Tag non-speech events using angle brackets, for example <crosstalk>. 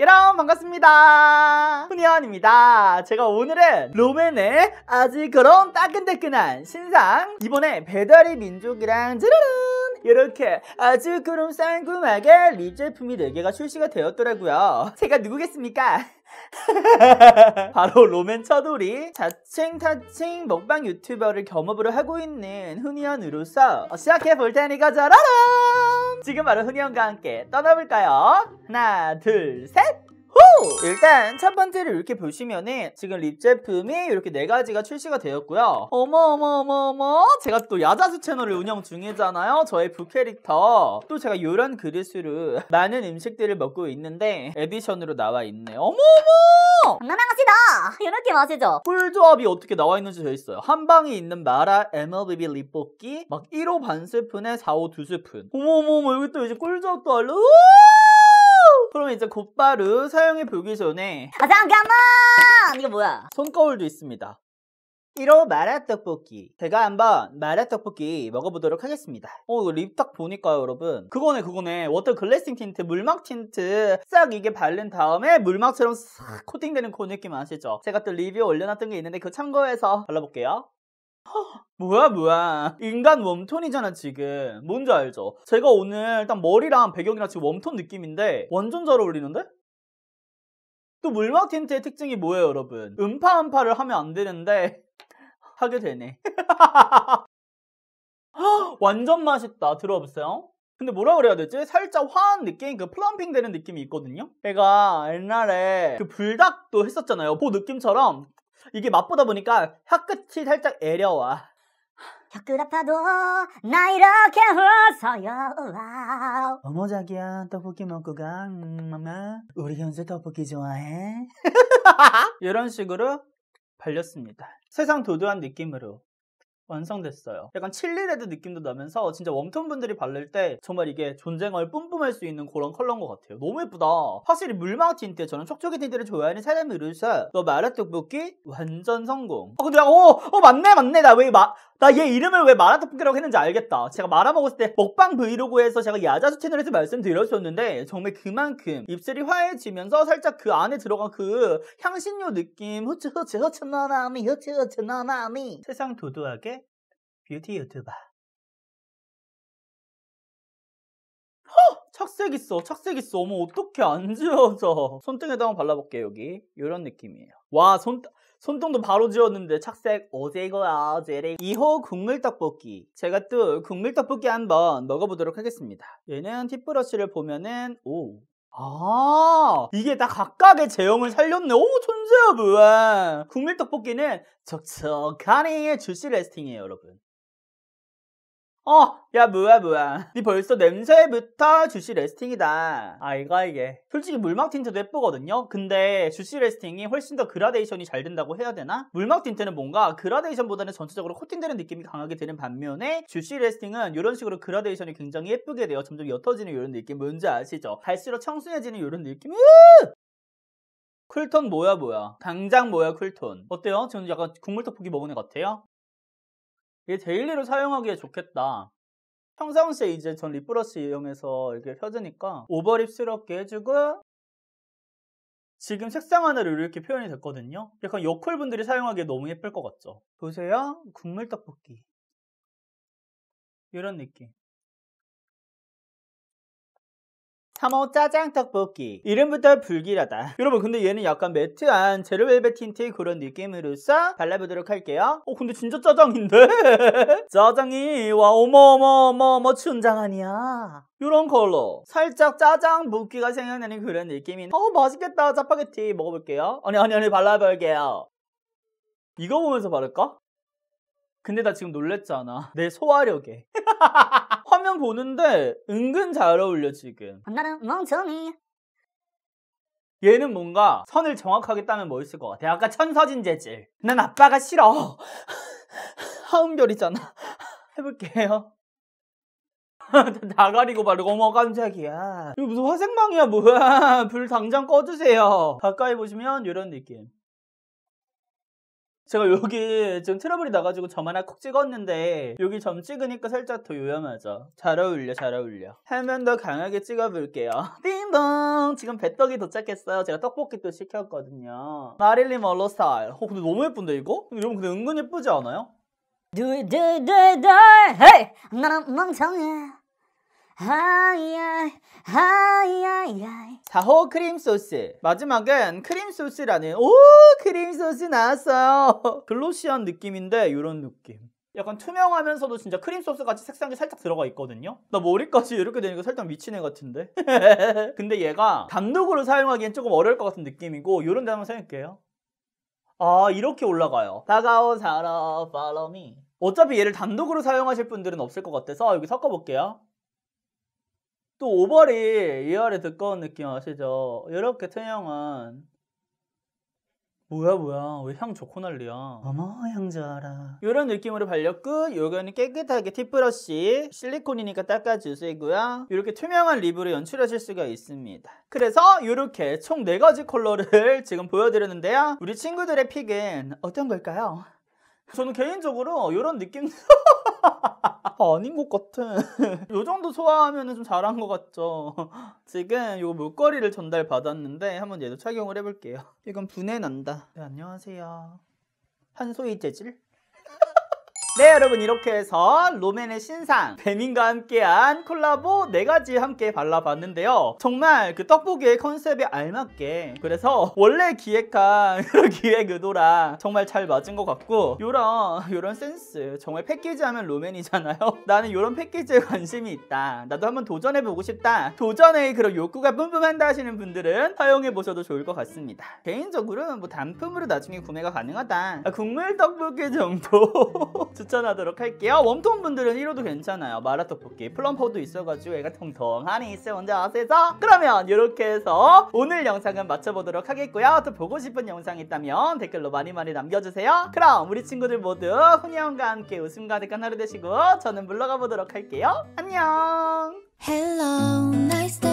여러분 반갑습니다 훈이언입니다 제가 오늘은 로맨의 아직 그런 따끈따끈한 신상 이번에 배달의 민족이랑 찌르릉 이렇게 아주 그럼 쌍궁하게 립 제품이 4개가 출시가 되었더라고요 제가 누구겠습니까? <laughs> 바로 로맨 차돌이 자칭 타칭 먹방 유튜버를 겸업으로 하고 있는 훈이언으로서 시작해 볼 테니까 자라라 지금 바로 흔이 형과 함께 떠나볼까요? 하나, 둘, 셋! 일단 첫 번째를 이렇게 보시면은 지금 립 제품이 이렇게 네 가지가 출시가 되었고요. 어머어머어머어머 제가 또 야자수 채널을 운영 중이잖아요. 저의 부캐릭터 또 제가 요런그릇으로 <laughs> 많은 음식들을 먹고 있는데 에디션으로 나와 있네. 어머어머! 장난하시다! 이렇게 마시죠. 꿀조합이 어떻게 나와 있는지 되어 있어요. 한 방에 있는 마라, MLBB 립볶이 막 1호 반 스푼에 4호 두스푼 어머어머어머 여기 또 이제 꿀조합도 알려 그럼 이제 곧바로 사용해 보기 전에 아장깐만 이거 뭐야? 손거울도 있습니다. 1호 마라떡볶이 제가 한번 마라떡볶이 먹어보도록 하겠습니다 어립딱 보니까요 여러분 그거네 그거네 워터 글래싱 틴트 물막 틴트 싹 이게 바른 다음에 물막처럼 싹 코팅되는 그 느낌 아시죠? 제가 또 리뷰 올려놨던 게 있는데 그거 참고해서 발라볼게요 뭐야 뭐야 인간 웜톤이잖아 지금 뭔지 알죠? 제가 오늘 일단 머리랑 배경이랑 지금 웜톤 느낌인데 완전 잘 어울리는데? 또 물막 틴트의 특징이 뭐예요 여러분? 음파음파를 하면 안 되는데 <laughs> 하게 되네 <laughs> 완전 맛있다 들어보세요 근데 뭐라 그래야 되지? 살짝 화한 느낌? 그 플럼핑 되는 느낌이 있거든요? 제가 옛날에 그 불닭도 했었잖아요 그 느낌처럼 이게 맛보다 보니까 혀끝이 살짝 애려와. 혀끝 아파도 나 이렇게 웃어요. 어머 자기야 떡볶이 먹고 가. 음, 마 우리 현수 떡볶이 좋아해? <laughs> 이런 식으로 발렸습니다. 세상 도도한 느낌으로 완성됐어요. 약간 칠리레드 느낌도 나면서 진짜 웜톤 분들이 바를 때 정말 이게 존쟁을 뿜뿜할 수 있는 그런 컬러인 것 같아요. 너무 예쁘다. 확실히 물망 틴트 저는 촉촉이 틴트를 좋아하는 사람으로서 너 마라 떡볶이 완전 성공. 어 근데 어, 어 맞네 맞네 나왜마 나얘 이름을 왜마라토볶라고 했는지 알겠다. 제가 말아먹었을 때 먹방 브이로그에서 제가 야자수 채널에서 말씀드렸었는데 정말 그만큼 입술이 화해지면서 살짝 그 안에 들어간 그 향신료 느낌 후츠 흐츠 흐츠 나나미 후츠 흐츠 나나미 세상 도도하게 뷰티 유튜버 착색 있어 착색 있어 어머 어떻게 안 지워져 손등에다 한번 발라볼게요 여기 이런 느낌이에요 와손 손등... 손등도 바로 지웠는데 착색 어제거야 제래 2호 국물떡볶이 제가 또 국물떡볶이 한번 먹어보도록 하겠습니다 얘는 팁브러쉬를 보면은 오 아, 이게 다 각각의 제형을 살렸네. 오, 천재야, 분국물떡볶이는 뭐. 적적하니 주시 레스팅이에요, 여러분. 어, 야 뭐야 뭐야. 니 벌써 냄새부터 주시 레스팅이다. 아 이거 이게. 솔직히 물막 틴트도 예쁘거든요. 근데 주시 레스팅이 훨씬 더 그라데이션이 잘 된다고 해야 되나? 물막 틴트는 뭔가 그라데이션보다는 전체적으로 코팅되는 느낌이 강하게 되는 반면에 주시 레스팅은 이런 식으로 그라데이션이 굉장히 예쁘게 돼요. 점점 옅어지는 이런 느낌 뭔지 아시죠? 갈수록 청순해지는 이런 느낌. 쿨톤 뭐야 뭐야 당장 뭐야 쿨톤 어때요? 저는 약간 국물 떡볶이 먹은 애 같아요 이게 데일리로 사용하기에 좋겠다. 평상시에 이제 전 립브러쉬 이용해서 이렇게 펴주니까 오버립스럽게 해주고 지금 색상 하나로 이렇게 표현이 됐거든요. 약간 여콜분들이 사용하기에 너무 예쁠 것 같죠? 보세요. 국물 떡볶이. 이런 느낌. 3호 짜장 떡볶이 이름부터 불길하다 여러분 근데 얘는 약간 매트한 제로벨벳 틴트 그런 느낌으로써 발라보도록 할게요 어 근데 진짜 짜장인데? <laughs> 짜장이 와어머어머어머 춘장 아니야 이런 컬러 살짝 짜장 묵기가 생각나는 그런 느낌인 어 맛있겠다 짜파게티 먹어볼게요 아니 아니 아니 발라볼게요 이거 보면서 바를까? 근데 나 지금 놀랬잖아 내 소화력에 <laughs> 화면 보는데 은근 잘 어울려 지금 나는 멍청이 얘는 뭔가 선을 정확하게 따면 멋있을 뭐 것 같아 아까 천서진 재질 난 아빠가 싫어 <laughs> 하은별이잖아 <laughs> 해볼게요 <laughs> 다 가리고 바르고 어머 깜짝이야 이거 무슨 화생방이야 뭐야 불 당장 꺼주세요 가까이 보시면 이런 느낌 제가 여기 지금 트러블이 나가지고 점 하나 콕 찍었는데 여기 점 찍으니까 살짝 더 요염하죠. 잘 어울려 잘 어울려. 해면더 강하게 찍어볼게요. <laughs> 띵동 지금 배떡이 도착했어요. 제가 떡볶이도 시켰거든요. 마릴린 멀로 스타일. 어 근데 너무 예쁜데 이거? 여러분 근데 은근 예쁘지 않아요? 두두두두 헤이 나는 멍청해 하이아이 하이아이아이 4호 크림 소스 마지막은 크림 소스라는 오 크림 소스 나왔어요 <laughs> 글로시한 느낌인데 이런 느낌 약간 투명하면서도 진짜 크림 소스 같이 색상이 살짝 들어가 있거든요 나 머리까지 이렇게 되니까 살짝 미친 애 같은데 <laughs> 근데 얘가 단독으로 사용하기엔 조금 어려울 것 같은 느낌이고 이런 데 한번 사용할게요 아 이렇게 올라가요 다가온 사람 follow me 어차피 얘를 단독으로 사용하실 분들은 없을 것 같아서 여기 섞어볼게요 또 5벌이 2열의 두꺼운 느낌 아시죠? 이렇게 태형은 뭐야 뭐야 왜 향 좋고 난리야 어머 향자라 이런 느낌으로 발렸고 요거는 깨끗하게 티브러쉬 실리콘이니까 닦아주시고요 이렇게 투명한 립으로 연출하실 수가 있습니다 그래서 이렇게 총 4가지 컬러를 <laughs> 지금 보여드렸는데요 우리 친구들의 픽은 어떤 걸까요? 저는 개인적으로 이런 느낌 <laughs> 아닌 것 같은 <laughs> 요 정도 소화하면 좀 잘한 것 같죠 <laughs> 지금 요 물거리를 전달 받았는데 한번 얘도 착용을 해볼게요 <laughs> 이건 분해 난다 네, 안녕하세요 한소희 재질 네 여러분 이렇게 해서 로맨의 신상 배민과 함께한 콜라보 네가지 함께 발라봤는데요 정말 그 떡볶이의 컨셉에 알맞게 그래서 원래 기획한 <laughs> 기획 의도랑 정말 잘 맞은 것 같고 요런 요런 센스 정말 패키지 하면 로맨이잖아요 <laughs> 나는 요런 패키지에 관심이 있다 나도 한번 도전해보고 싶다 도전의 그런 욕구가 뿜뿜한다 하시는 분들은 사용해보셔도 좋을 것 같습니다 개인적으로는 뭐 단품으로 나중에 구매가 가능하다 아, 국물 떡볶이 정도 <laughs> 추천하도록 할게요. 웜톤 분들은 1호도 괜찮아요. 마라떡볶이 플럼포도 있어가지고 애가 통통하니 있어 혼자 아세서? 그러면 이렇게 해서 오늘 영상은 마쳐보도록 하겠고요. 또 보고 싶은 영상 있다면 댓글로 많이 많이 남겨주세요. 그럼 우리 친구들 모두 훈이형과 함께 웃음 가득한 하루 되시고 저는 물러가보도록 할게요. 안녕! Hello, nice